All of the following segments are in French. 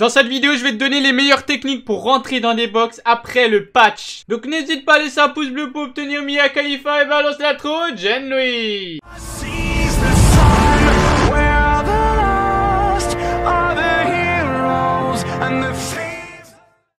Dans cette vidéo, je vais te donner les meilleures techniques pour rentrer dans des box après le patch. Donc n'hésite pas à laisser un pouce bleu pour obtenir Mia Khalifa et balance la trou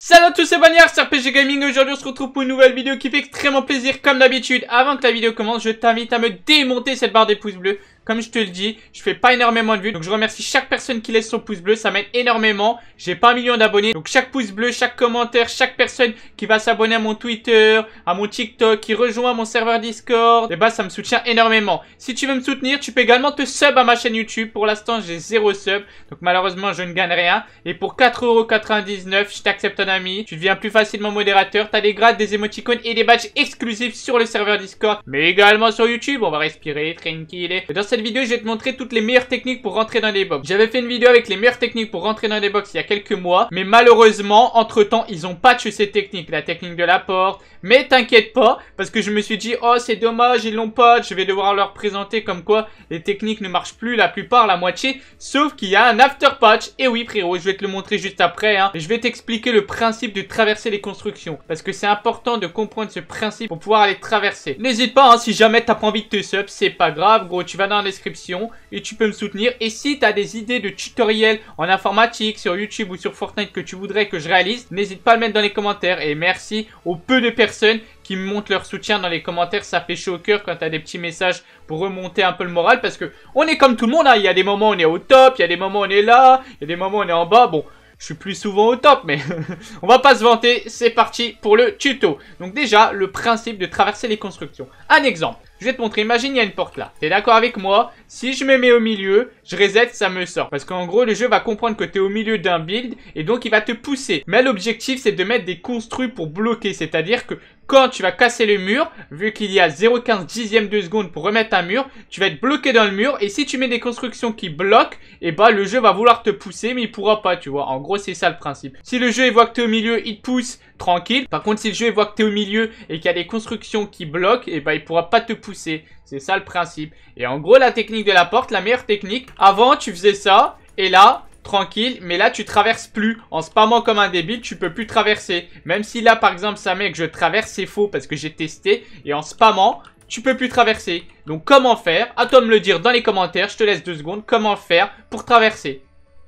Salut à tous, c'est Bagnard, c'est RPG Gaming, aujourd'hui on se retrouve pour une nouvelle vidéo qui fait extrêmement plaisir comme d'habitude. Avant que la vidéo commence, je t'invite à me démonter cette barre des pouces bleus, comme je te le dis, je fais pas énormément de vues. Donc je remercie chaque personne qui laisse son pouce bleu. Ça m'aide énormément. J'ai pas un million d'abonnés. Donc chaque pouce bleu, chaque commentaire, chaque personne qui va s'abonner à mon Twitter, à mon TikTok, qui rejoint mon serveur Discord, et eh bah ben, ça me soutient énormément. Si tu veux me soutenir, tu peux également te sub à ma chaîne YouTube. Pour l'instant, j'ai zéro sub. Donc malheureusement, je ne gagne rien. Et pour 4,99€, je t'accepte un ami. Tu deviens plus facilement modérateur. T'as des grades, des émoticônes et des badges exclusifs sur le serveur Discord. Mais également sur YouTube. On va respirer, tranquille. Et dans cette vidéo, je vais te montrer toutes les meilleures techniques pour rentrer dans les box. J'avais fait une vidéo avec les meilleures techniques pour rentrer dans les box il y a quelques mois, mais malheureusement, entre temps, ils ont patché ces techniques, la technique de la porte. Mais t'inquiète pas, parce que je me suis dit, oh, c'est dommage, ils l'ont patch, je vais devoir leur présenter comme quoi les techniques ne marchent plus la plupart, la moitié, sauf qu'il y a un after patch. Et oui, frérot, je vais te le montrer juste après, hein. Je vais t'expliquer le principe de traverser les constructions, parce que c'est important de comprendre ce principe pour pouvoir les traverser. N'hésite pas, hein, si jamais t'as pas envie de te sub, c'est pas grave, gros, tu vas dans description et tu peux me soutenir. Et si tu as des idées de tutoriels en informatique sur YouTube ou sur Fortnite que tu voudrais que je réalise, n'hésite pas à le mettre dans les commentaires. Et merci aux peu de personnes qui me montrent leur soutien dans les commentaires. Ça fait chaud au cœur quand tu as des petits messages pour remonter un peu le moral parce que on est comme tout le monde. Hein. Il y a des moments on est au top, il y a des moments on est là, il y a des moments où on est en bas. Bon, je suis plus souvent au top, mais on va pas se vanter, c'est parti pour le tuto. Donc déjà, le principe de traverser les constructions. Un exemple, je vais te montrer, imagine il y a une porte là, t'es d'accord avec moi Si je me mets au milieu, je reset, ça me sort. Parce qu'en gros, le jeu va comprendre que t'es au milieu d'un build, et donc il va te pousser. Mais l'objectif, c'est de mettre des construits pour bloquer, c'est-à-dire que quand tu vas casser le mur, vu qu'il y a 0,15 dixième de seconde pour remettre un mur, tu vas être bloqué dans le mur. Et si tu mets des constructions qui bloquent, et eh bah ben, le jeu va vouloir te pousser, mais il pourra pas, tu vois. En gros, c'est ça le principe. Si le jeu voit que t'es au milieu, il te pousse, tranquille. Par contre, si le jeu voit que t'es au milieu et qu'il y a des constructions qui bloquent, et eh bah ben, il pourra pas te pousser. C'est ça le principe. Et en gros, la technique de la porte, la meilleure technique. Avant, tu faisais ça, et là, tranquille, mais là tu traverses plus. En spammant comme un débile, tu peux plus traverser. Même si là par exemple ça met que je traverse, c'est faux parce que j'ai testé. Et en spammant, tu peux plus traverser. Donc comment faire À toi de me le dire dans les commentaires, je te laisse deux secondes. Comment faire pour traverser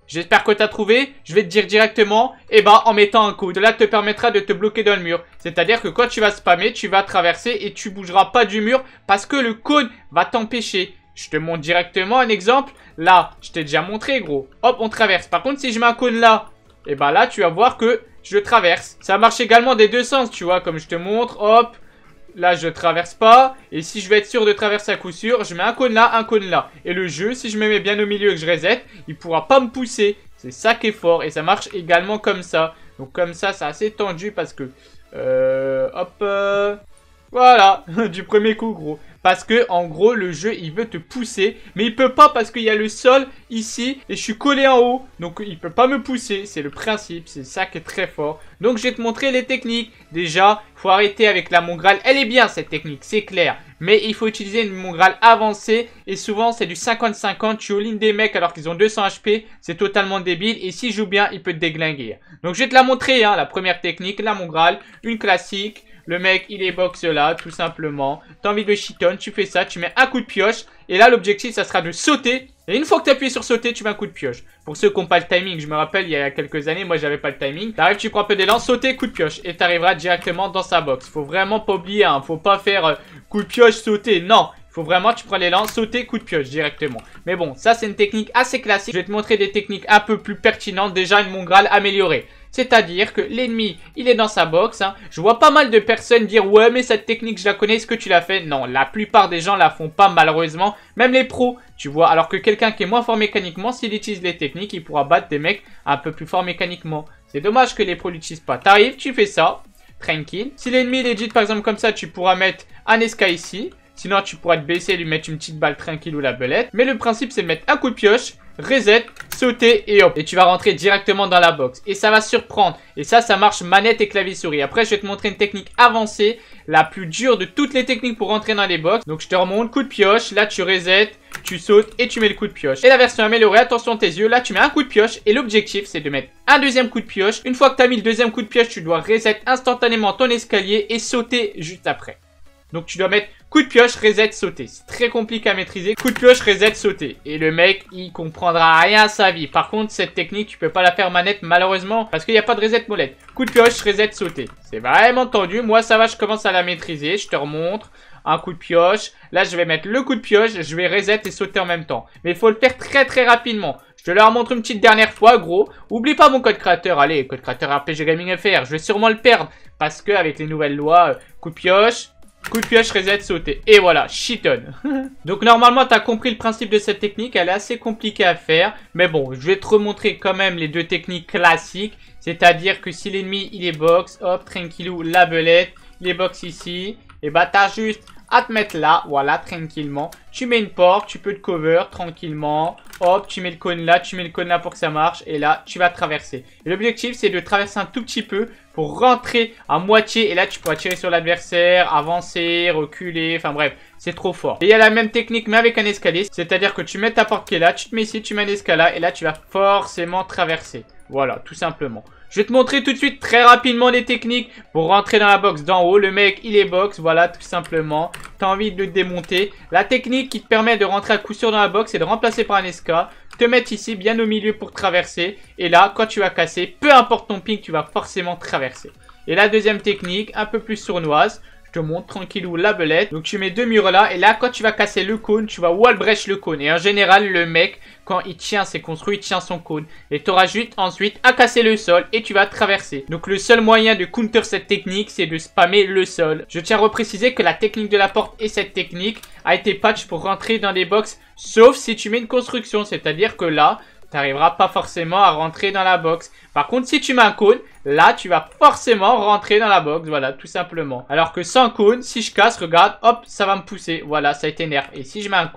J'espère que tu as trouvé, je vais te dire directement, et eh bah en mettant un code Là te permettra de te bloquer dans le mur. C'est-à-dire que quand tu vas spammer, tu vas traverser et tu bougeras pas du mur parce que le cône va t'empêcher. Je te montre directement un exemple. Là, je t'ai déjà montré, gros. Hop, on traverse. Par contre, si je mets un cône là, et eh ben là, tu vas voir que je traverse. Ça marche également des deux sens, tu vois, comme je te montre. Hop, là, je traverse pas. Et si je veux être sûr de traverser à coup sûr, je mets un cône là, un cône là. Et le jeu, si je me mets bien au milieu et que je reset, il pourra pas me pousser. C'est ça qui est fort. Et ça marche également comme ça. Donc comme ça, c'est assez tendu parce que... Euh, hop... Euh, voilà, du premier coup, gros. Parce que en gros le jeu il veut te pousser. Mais il peut pas parce qu'il y a le sol ici et je suis collé en haut. Donc il peut pas me pousser. C'est le principe. C'est ça qui est très fort. Donc je vais te montrer les techniques. Déjà faut arrêter avec la mongrale. Elle est bien cette technique c'est clair. Mais il faut utiliser une mongrale avancée. Et souvent, c'est du 50-50. Tu ligne des mecs alors qu'ils ont 200 HP. C'est totalement débile. Et s'ils joue bien, il peut te déglinguer. Donc, je vais te la montrer. Hein, la première technique, la mongrale. Une classique. Le mec, il est boxe là, tout simplement. T'as envie de chiton, tu fais ça, tu mets un coup de pioche. Et là, l'objectif, ça sera de sauter. Et une fois que tu appuyé sur sauter, tu mets un coup de pioche. Pour ceux qui n'ont pas le timing, je me rappelle, il y a quelques années, moi, j'avais pas le timing. T'arrives, tu prends un peu d'élan, sauter, coup de pioche. Et t'arriveras directement dans sa box. Faut vraiment pas oublier, hein. Faut pas faire euh, coup de pioche, sauter. Non, faut vraiment, tu prends l'élan, sauter, coup de pioche directement. Mais bon, ça c'est une technique assez classique. Je vais te montrer des techniques un peu plus pertinentes, déjà une mongrale améliorée. C'est-à-dire que l'ennemi, il est dans sa box. Hein. Je vois pas mal de personnes dire ouais mais cette technique je la connais, est-ce que tu l'as fait Non, la plupart des gens la font pas malheureusement. Même les pros, tu vois. Alors que quelqu'un qui est moins fort mécaniquement, s'il utilise les techniques, il pourra battre des mecs un peu plus forts mécaniquement. C'est dommage que les pros l'utilisent pas. T'arrives, tu fais ça, tranquille. Si l'ennemi est dit par exemple comme ça, tu pourras mettre un SK ici. Sinon, tu pourrais te baisser et lui mettre une petite balle tranquille ou la belette. Mais le principe, c'est de mettre un coup de pioche, reset, sauter et hop. Et tu vas rentrer directement dans la box. Et ça va surprendre. Et ça, ça marche manette et clavier souris. Après, je vais te montrer une technique avancée, la plus dure de toutes les techniques pour rentrer dans les box. Donc, je te remonte, coup de pioche, là, tu resets, tu sautes et tu mets le coup de pioche. Et la version améliorée, attention à tes yeux, là tu mets un coup de pioche et l'objectif c'est de mettre un deuxième coup de pioche. Une fois que tu as mis le deuxième coup de pioche, tu dois reset instantanément ton escalier et sauter juste après. Donc tu dois mettre Coup de pioche, reset, sauter. C'est très compliqué à maîtriser. Coup de pioche, reset, sauter. Et le mec, il comprendra rien à sa vie. Par contre, cette technique, tu peux pas la faire manette, malheureusement, parce qu'il n'y a pas de reset molette. Coup de pioche, reset, sauter. C'est vraiment tendu. Moi, ça va, je commence à la maîtriser. Je te remontre un coup de pioche. Là, je vais mettre le coup de pioche, je vais reset et sauter en même temps. Mais il faut le faire très très rapidement. Je te le remontre une petite dernière fois, gros. Oublie pas mon code créateur. Allez, code créateur RPG Gaming FR. Je vais sûrement le perdre parce que avec les nouvelles lois, euh, coup de pioche, Coup de pioche, reset, sauter. Et voilà, shitone Donc normalement, tu as compris le principe de cette technique. Elle est assez compliquée à faire. Mais bon, je vais te remontrer quand même les deux techniques classiques. C'est-à-dire que si l'ennemi, il est box, hop, tranquillou, la belette. Il est box ici. Et bah, t'as juste à te mettre là, voilà, tranquillement. Tu mets une porte, tu peux te cover tranquillement hop, tu mets le cône là, tu mets le cône là pour que ça marche, et là, tu vas traverser. L'objectif, c'est de traverser un tout petit peu pour rentrer à moitié, et là, tu pourras tirer sur l'adversaire, avancer, reculer, enfin bref, c'est trop fort. Et il y a la même technique, mais avec un escalier, c'est-à-dire que tu mets ta porte qui est là, tu te mets ici, tu mets un escalier, et là, tu vas forcément traverser. Voilà, tout simplement. Je vais te montrer tout de suite très rapidement des techniques pour rentrer dans la box d'en haut. Le mec, il est box, voilà, tout simplement. T'as envie de le démonter. La technique qui te permet de rentrer à coup sûr dans la box, c'est de remplacer par un SK. Te mettre ici, bien au milieu pour traverser. Et là, quand tu vas casser, peu importe ton ping, tu vas forcément traverser. Et la deuxième technique, un peu plus sournoise, te montre tranquillou la belette. Donc tu mets deux murs là. Et là, quand tu vas casser le cône, tu vas wall le cône. Et en général, le mec, quand il tient ses construits, il tient son cône. Et tu auras juste ensuite à casser le sol et tu vas traverser. Donc le seul moyen de counter cette technique, c'est de spammer le sol. Je tiens à repréciser que la technique de la porte et cette technique a été patch pour rentrer dans des box. Sauf si tu mets une construction. C'est-à-dire que là, t'arriveras pas forcément à rentrer dans la box. Par contre, si tu mets un là, tu vas forcément rentrer dans la box. Voilà, tout simplement. Alors que sans cône, si je casse, regarde, hop, ça va me pousser. Voilà, ça a été nerf. Et si je mets un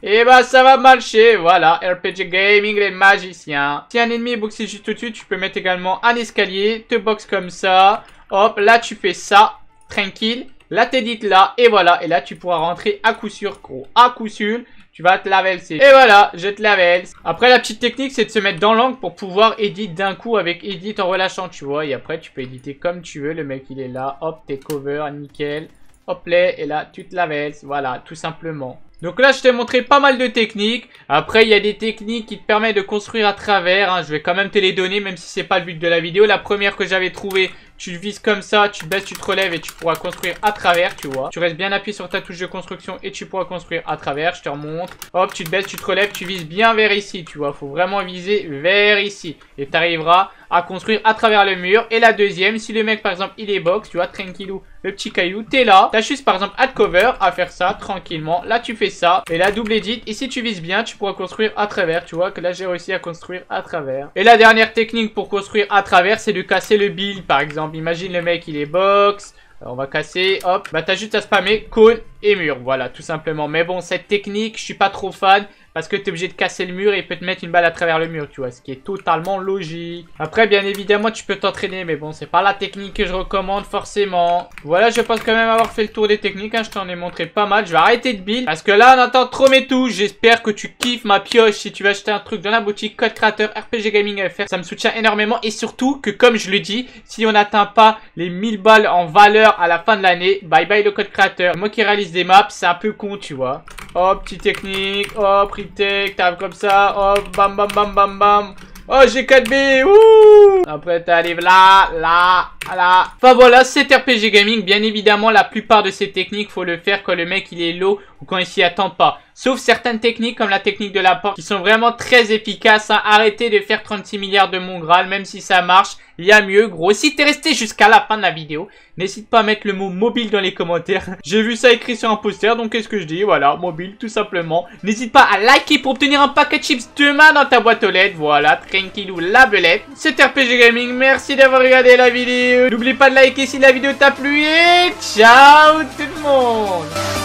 et ben, ça va marcher, voilà, RPG Gaming, les magiciens. Si un ennemi boxe juste de suite. tu peux mettre également un escalier, te box comme ça. Hop, là tu fais ça, tranquille. Là t'es là, et voilà, et là tu pourras rentrer à coup sûr, gros, à coup sûr. Tu vas te laver c'est. Et voilà, je te laver Après, la petite technique, c'est de se mettre dans l'angle pour pouvoir éditer d'un coup avec edit en relâchant, tu vois. Et après, tu peux éditer comme tu veux. Le mec, il est là. Hop, t'es cover, nickel. Hop là, et là, tu te laves. Voilà, tout simplement. Donc là, je t'ai montré pas mal de techniques. Après, il y a des techniques qui te permettent de construire à travers. Hein. Je vais quand même te les donner, même si c'est pas le but de la vidéo. La première que j'avais trouvée, tu vises comme ça, tu baisses, tu te relèves et tu pourras construire à travers, tu vois. Tu restes bien appuyé sur ta touche de construction et tu pourras construire à travers. Je te remonte. Hop, tu te baisses, tu te relèves, tu vises bien vers ici, tu vois. Faut vraiment viser vers ici. Et tu arriveras à construire à travers le mur. Et la deuxième, si le mec, par exemple, il est box, tu vois, tranquillou, le petit caillou, t'es là. T'as juste, par exemple, at cover à faire ça tranquillement. Là, tu fais ça. Et la double edit. Et si tu vises bien, tu pourras construire à travers. Tu vois que là, j'ai réussi à construire à travers. Et la dernière technique pour construire à travers, c'est de casser le build, par exemple imagine le mec, il est box. On va casser, hop. Bah, t'as juste à spammer. Cool et mur, voilà, tout simplement. Mais bon, cette technique, je suis pas trop fan, parce que tu es obligé de casser le mur et peut te mettre une balle à travers le mur, tu vois, ce qui est totalement logique. Après, bien évidemment, tu peux t'entraîner, mais bon, c'est pas la technique que je recommande forcément. Voilà, je pense quand même avoir fait le tour des techniques, hein, je t'en ai montré pas mal. Je vais arrêter de build, parce que là, on attend trop mes touches. J'espère que tu kiffes ma pioche. Si tu veux acheter un truc dans la boutique, code créateur RPG Gaming FR, ça me soutient énormément. Et surtout que, comme je le dis, si on n'atteint pas les 1000 balles en valeur à la fin de l'année, bye bye le code créateur. Moi qui réalise des maps, c'est un peu con, tu vois. Hop, petite technique, hop, tech t'arrives comme ça, hop, bam, bam, bam, bam, bam. Oh, j'ai 4B, ouh Après, t'arrives là, là, voilà. Enfin voilà, c'est RPG Gaming. Bien évidemment, la plupart de ces techniques, faut le faire quand le mec il est low ou quand il s'y attend pas. Sauf certaines techniques comme la technique de la porte qui sont vraiment très efficaces. Hein. Arrêtez de faire 36 milliards de mon Graal même si ça marche, il y a mieux gros. Si t'es resté jusqu'à la fin de la vidéo, n'hésite pas à mettre le mot mobile dans les commentaires. J'ai vu ça écrit sur un poster, donc qu'est-ce que je dis Voilà, mobile tout simplement. N'hésite pas à liker pour obtenir un paquet de chips demain dans ta boîte aux lettres. Voilà, tranquille ou la belette. C'est RPG Gaming, merci d'avoir regardé la vidéo. N'oublie pas de liker si la vidéo t'a plu et ciao tout le monde